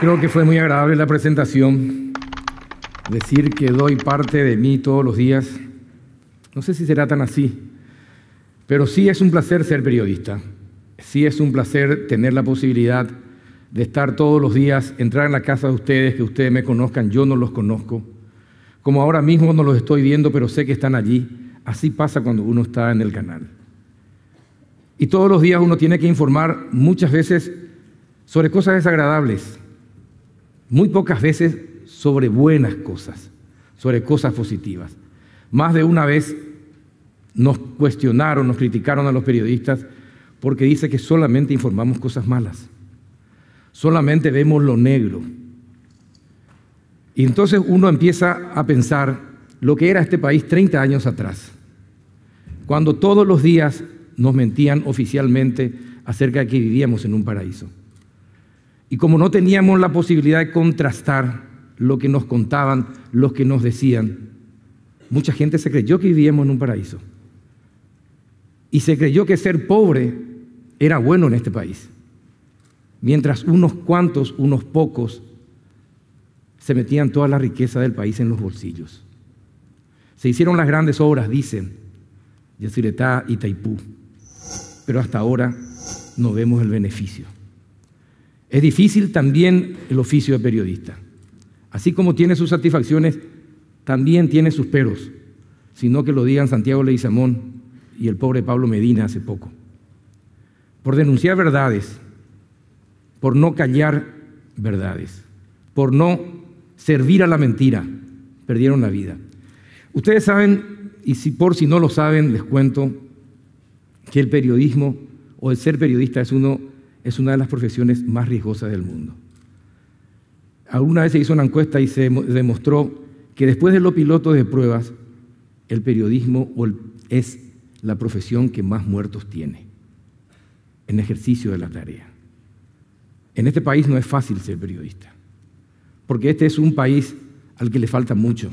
creo que fue muy agradable la presentación. Decir que doy parte de mí todos los días, no sé si será tan así, pero sí es un placer ser periodista. Sí es un placer tener la posibilidad de estar todos los días, entrar en la casa de ustedes, que ustedes me conozcan, yo no los conozco. Como ahora mismo no los estoy viendo, pero sé que están allí. Así pasa cuando uno está en el canal. Y todos los días uno tiene que informar muchas veces sobre cosas desagradables, muy pocas veces sobre buenas cosas, sobre cosas positivas. Más de una vez nos cuestionaron, nos criticaron a los periodistas porque dice que solamente informamos cosas malas, solamente vemos lo negro. Y entonces uno empieza a pensar lo que era este país 30 años atrás, cuando todos los días nos mentían oficialmente acerca de que vivíamos en un paraíso. Y como no teníamos la posibilidad de contrastar lo que nos contaban, lo que nos decían, mucha gente se creyó que vivíamos en un paraíso. Y se creyó que ser pobre era bueno en este país. Mientras unos cuantos, unos pocos, se metían toda la riqueza del país en los bolsillos. Se hicieron las grandes obras, dicen, Yacyretá y Taipú, pero hasta ahora no vemos el beneficio. Es difícil también el oficio de periodista. Así como tiene sus satisfacciones, también tiene sus peros, sino que lo digan Santiago Leguizamón y el pobre Pablo Medina hace poco. Por denunciar verdades, por no callar verdades, por no servir a la mentira, perdieron la vida. Ustedes saben, y si por si no lo saben, les cuento que el periodismo o el ser periodista es uno es una de las profesiones más riesgosas del mundo. Alguna vez se hizo una encuesta y se demostró que después de los pilotos de pruebas, el periodismo es la profesión que más muertos tiene en ejercicio de la tarea. En este país no es fácil ser periodista, porque este es un país al que le falta mucho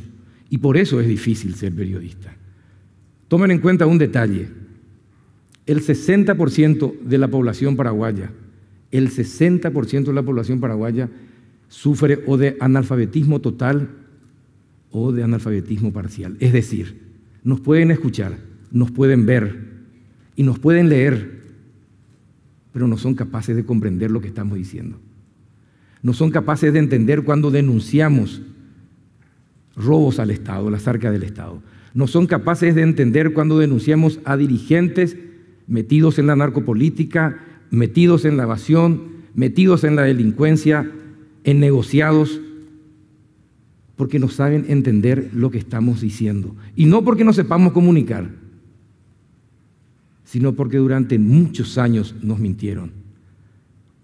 y por eso es difícil ser periodista. Tomen en cuenta un detalle el 60% de la población paraguaya, el 60% de la población paraguaya sufre o de analfabetismo total o de analfabetismo parcial. Es decir, nos pueden escuchar, nos pueden ver y nos pueden leer, pero no son capaces de comprender lo que estamos diciendo. No son capaces de entender cuando denunciamos robos al Estado, las arcas del Estado. No son capaces de entender cuando denunciamos a dirigentes metidos en la narcopolítica, metidos en la evasión, metidos en la delincuencia, en negociados, porque no saben entender lo que estamos diciendo. Y no porque no sepamos comunicar, sino porque durante muchos años nos mintieron.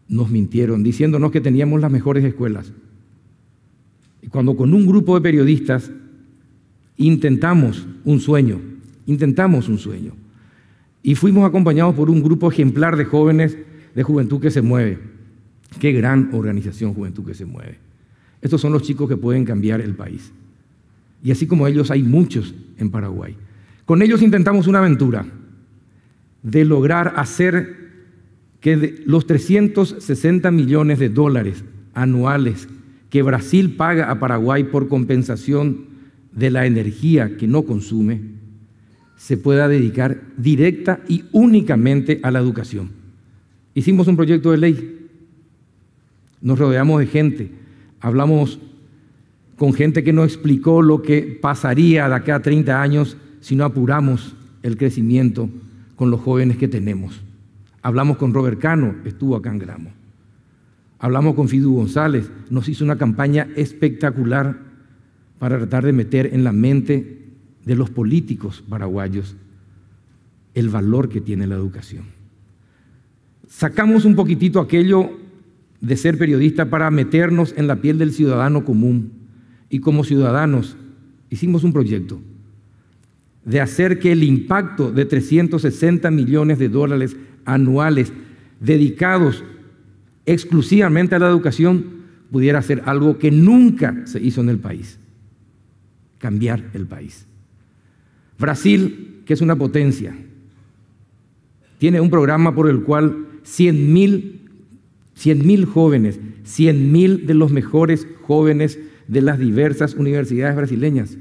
Nos mintieron diciéndonos que teníamos las mejores escuelas. Y cuando con un grupo de periodistas intentamos un sueño, intentamos un sueño, y fuimos acompañados por un grupo ejemplar de jóvenes de Juventud que se mueve. Qué gran organización Juventud que se mueve. Estos son los chicos que pueden cambiar el país. Y así como ellos hay muchos en Paraguay. Con ellos intentamos una aventura de lograr hacer que los 360 millones de dólares anuales que Brasil paga a Paraguay por compensación de la energía que no consume, se pueda dedicar directa y únicamente a la educación. Hicimos un proyecto de ley, nos rodeamos de gente, hablamos con gente que nos explicó lo que pasaría de acá a 30 años si no apuramos el crecimiento con los jóvenes que tenemos. Hablamos con Robert Cano, estuvo acá en Gramo. Hablamos con Fidu González, nos hizo una campaña espectacular para tratar de meter en la mente de los políticos paraguayos el valor que tiene la educación. Sacamos un poquitito aquello de ser periodista para meternos en la piel del ciudadano común y como ciudadanos hicimos un proyecto de hacer que el impacto de 360 millones de dólares anuales dedicados exclusivamente a la educación pudiera ser algo que nunca se hizo en el país, cambiar el país. Brasil, que es una potencia, tiene un programa por el cual 100.000 mil jóvenes, 100.000 de los mejores jóvenes de las diversas universidades brasileñas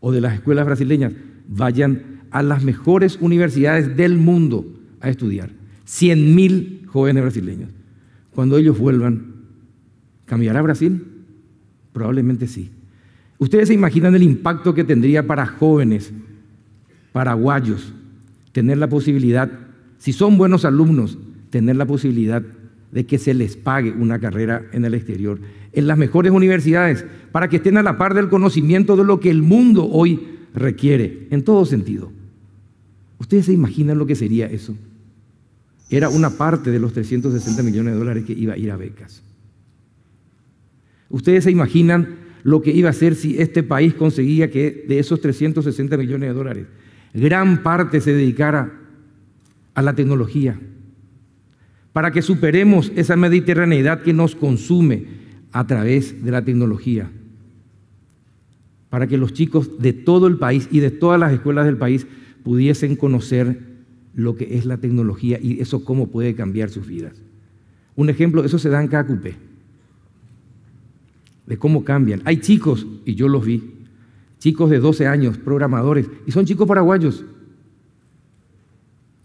o de las escuelas brasileñas vayan a las mejores universidades del mundo a estudiar. 100.000 jóvenes brasileños. Cuando ellos vuelvan, ¿cambiará Brasil? Probablemente sí. Ustedes se imaginan el impacto que tendría para jóvenes paraguayos tener la posibilidad, si son buenos alumnos, tener la posibilidad de que se les pague una carrera en el exterior, en las mejores universidades, para que estén a la par del conocimiento de lo que el mundo hoy requiere, en todo sentido. ¿Ustedes se imaginan lo que sería eso? Era una parte de los 360 millones de dólares que iba a ir a becas. ¿Ustedes se imaginan lo que iba a hacer si este país conseguía que de esos 360 millones de dólares, gran parte se dedicara a la tecnología, para que superemos esa mediterraneidad que nos consume a través de la tecnología, para que los chicos de todo el país y de todas las escuelas del país pudiesen conocer lo que es la tecnología y eso cómo puede cambiar sus vidas. Un ejemplo, eso se da en Cacupé de cómo cambian. Hay chicos, y yo los vi, chicos de 12 años, programadores, y son chicos paraguayos.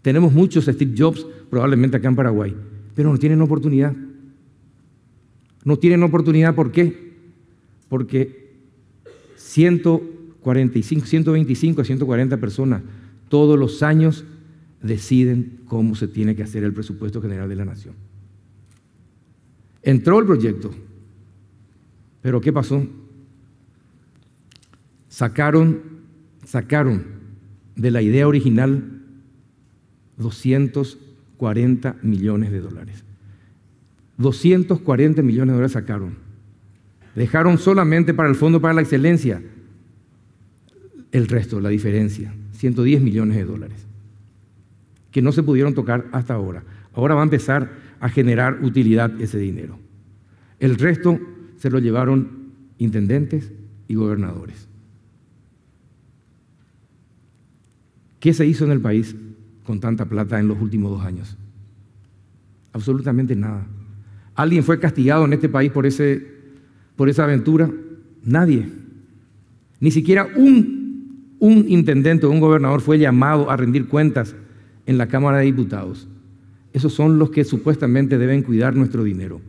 Tenemos muchos Steve Jobs probablemente acá en Paraguay, pero no tienen oportunidad. No tienen oportunidad, ¿por qué? Porque 145, 125 a 140 personas todos los años deciden cómo se tiene que hacer el presupuesto general de la nación. Entró el proyecto, pero ¿qué pasó? Sacaron, sacaron de la idea original 240 millones de dólares. 240 millones de dólares sacaron. Dejaron solamente para el Fondo para la Excelencia el resto, la diferencia, 110 millones de dólares, que no se pudieron tocar hasta ahora. Ahora va a empezar a generar utilidad ese dinero. El resto se lo llevaron intendentes y gobernadores. ¿Qué se hizo en el país con tanta plata en los últimos dos años? Absolutamente nada. ¿Alguien fue castigado en este país por, esa aventura? Nadie. Ni siquiera un intendente o un gobernador fue llamado a rendir cuentas en la Cámara de Diputados. Esos son los que supuestamente deben cuidar nuestro dinero.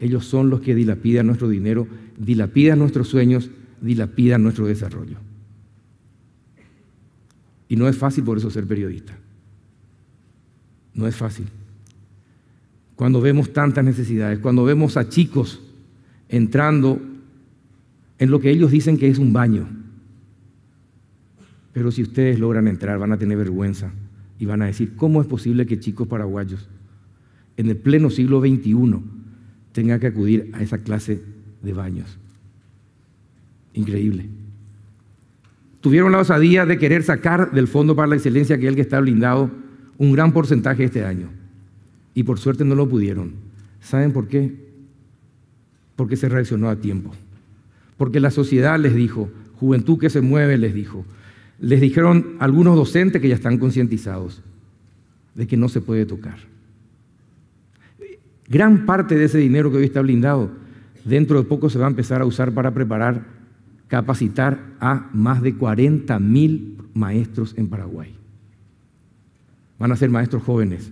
Ellos son los que dilapidan nuestro dinero, dilapidan nuestros sueños, dilapidan nuestro desarrollo. Y no es fácil por eso ser periodista. No es fácil. Cuando vemos tantas necesidades, cuando vemos a chicos entrando en lo que ellos dicen que es un baño. Pero si ustedes logran entrar van a tener vergüenza y van a decir, ¿cómo es posible que chicos paraguayos en el pleno siglo XXI tenga que acudir a esa clase de baños. Increíble. Tuvieron la osadía de querer sacar del Fondo para la Excelencia, que es el que está blindado, un gran porcentaje este año. Y por suerte no lo pudieron. ¿Saben por qué? Porque se reaccionó a tiempo. Porque la sociedad les dijo, juventud que se mueve les dijo. Les dijeron algunos docentes que ya están concientizados de que no se puede tocar. Gran parte de ese dinero que hoy está blindado, dentro de poco se va a empezar a usar para preparar, capacitar a más de 40 mil maestros en Paraguay. Van a ser maestros jóvenes.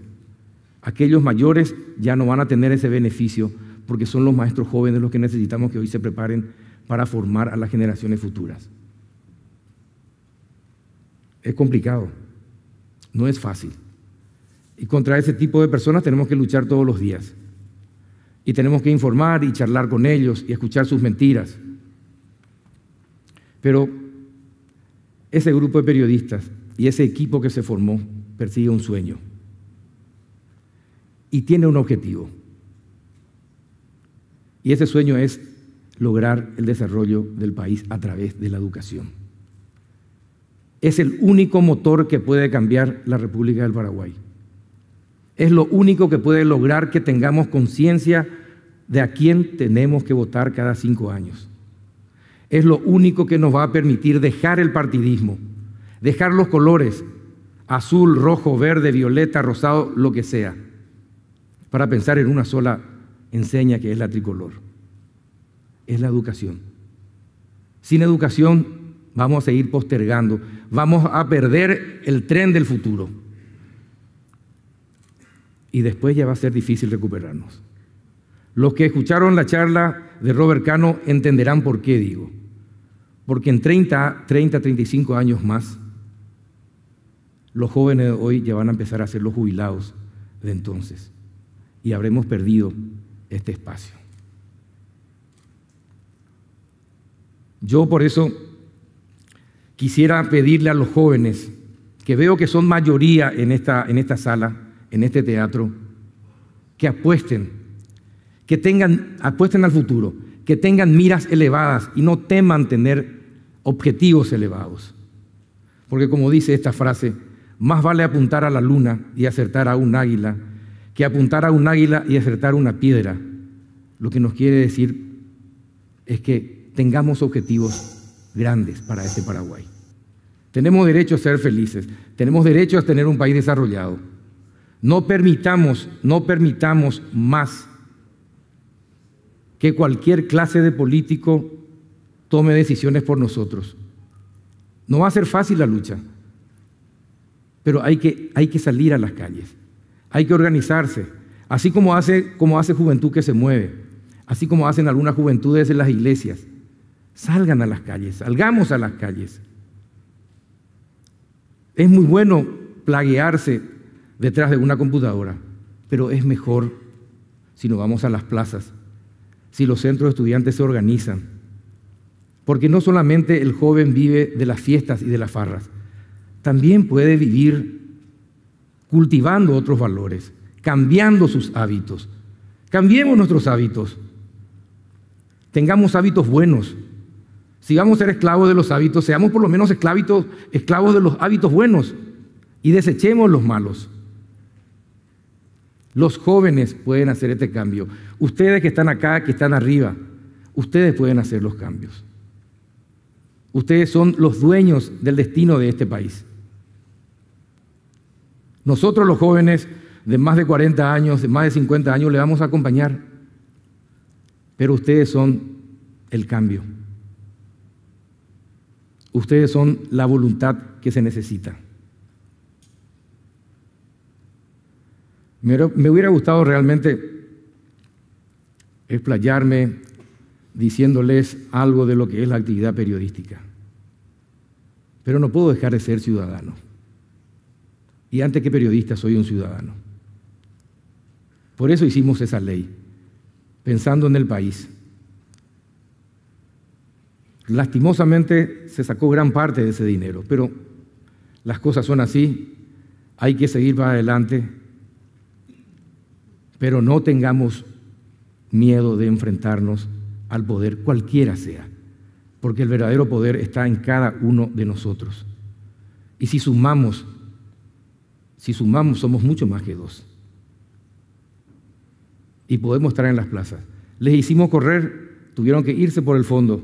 Aquellos mayores ya no van a tener ese beneficio porque son los maestros jóvenes los que necesitamos que hoy se preparen para formar a las generaciones futuras. Es complicado, no es fácil. Y contra ese tipo de personas tenemos que luchar todos los días y tenemos que informar y charlar con ellos y escuchar sus mentiras. Pero ese grupo de periodistas y ese equipo que se formó persigue un sueño y tiene un objetivo. Y ese sueño es lograr el desarrollo del país a través de la educación. Es el único motor que puede cambiar la República del Paraguay es lo único que puede lograr que tengamos conciencia de a quién tenemos que votar cada cinco años. Es lo único que nos va a permitir dejar el partidismo, dejar los colores, azul, rojo, verde, violeta, rosado, lo que sea, para pensar en una sola enseña que es la tricolor. Es la educación. Sin educación vamos a seguir postergando, vamos a perder el tren del futuro y después ya va a ser difícil recuperarnos. Los que escucharon la charla de Robert Cano entenderán por qué digo. Porque en 30, 30, 35 años más, los jóvenes de hoy ya van a empezar a ser los jubilados de entonces y habremos perdido este espacio. Yo por eso quisiera pedirle a los jóvenes, que veo que son mayoría en esta, en esta sala, en este teatro que apuesten, que tengan, apuesten al futuro, que tengan miras elevadas y no teman tener objetivos elevados. Porque como dice esta frase, más vale apuntar a la luna y acertar a un águila que apuntar a un águila y acertar una piedra. Lo que nos quiere decir es que tengamos objetivos grandes para este Paraguay. Tenemos derecho a ser felices, tenemos derecho a tener un país desarrollado. No permitamos, no permitamos más que cualquier clase de político tome decisiones por nosotros. No va a ser fácil la lucha, pero hay que, hay que salir a las calles, hay que organizarse, así como hace, como hace Juventud que se mueve, así como hacen algunas juventudes en las iglesias. Salgan a las calles, salgamos a las calles. Es muy bueno plaguearse detrás de una computadora, pero es mejor si nos vamos a las plazas, si los centros de estudiantes se organizan. Porque no solamente el joven vive de las fiestas y de las farras, también puede vivir cultivando otros valores, cambiando sus hábitos. Cambiemos nuestros hábitos. Tengamos hábitos buenos. Si vamos a ser esclavos de los hábitos, seamos por lo menos esclavos de los hábitos buenos y desechemos los malos. Los jóvenes pueden hacer este cambio. Ustedes que están acá, que están arriba, ustedes pueden hacer los cambios. Ustedes son los dueños del destino de este país. Nosotros los jóvenes de más de 40 años, de más de 50 años, le vamos a acompañar. Pero ustedes son el cambio. Ustedes son la voluntad que se necesita. Me hubiera gustado realmente explayarme diciéndoles algo de lo que es la actividad periodística. Pero no puedo dejar de ser ciudadano. Y antes que periodista soy un ciudadano. Por eso hicimos esa ley, pensando en el país. Lastimosamente se sacó gran parte de ese dinero, pero las cosas son así, hay que seguir para adelante pero no tengamos miedo de enfrentarnos al poder, cualquiera sea, porque el verdadero poder está en cada uno de nosotros. Y si sumamos, si sumamos somos mucho más que dos. Y podemos estar en las plazas. Les hicimos correr, tuvieron que irse por el fondo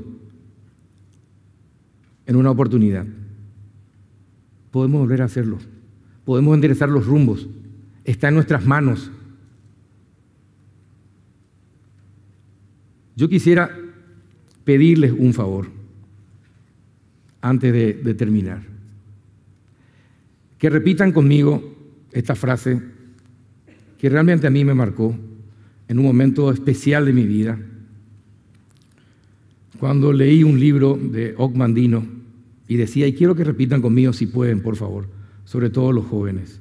en una oportunidad. Podemos volver a hacerlo. Podemos enderezar los rumbos. Está en nuestras manos. Yo quisiera pedirles un favor antes de, terminar. Que repitan conmigo esta frase que realmente a mí me marcó en un momento especial de mi vida, cuando leí un libro de Ogmandino y decía, y quiero que repitan conmigo si pueden, por favor, sobre todo los jóvenes.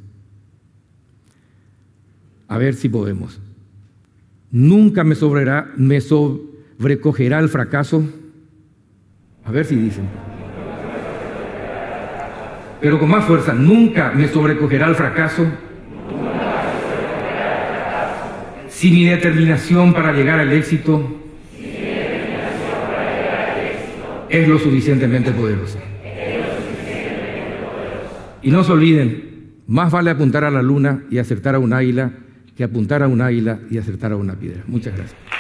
A ver si podemos nunca me, me sobrecogerá el fracaso. A ver si dicen. Pero con más fuerza, nunca me sobrecogerá el fracaso. Si mi determinación para llegar al éxito es lo suficientemente poderosa. Y no se olviden, más vale apuntar a la luna y acertar a un águila que apuntar a un águila y acertar a una piedra. Muchas gracias.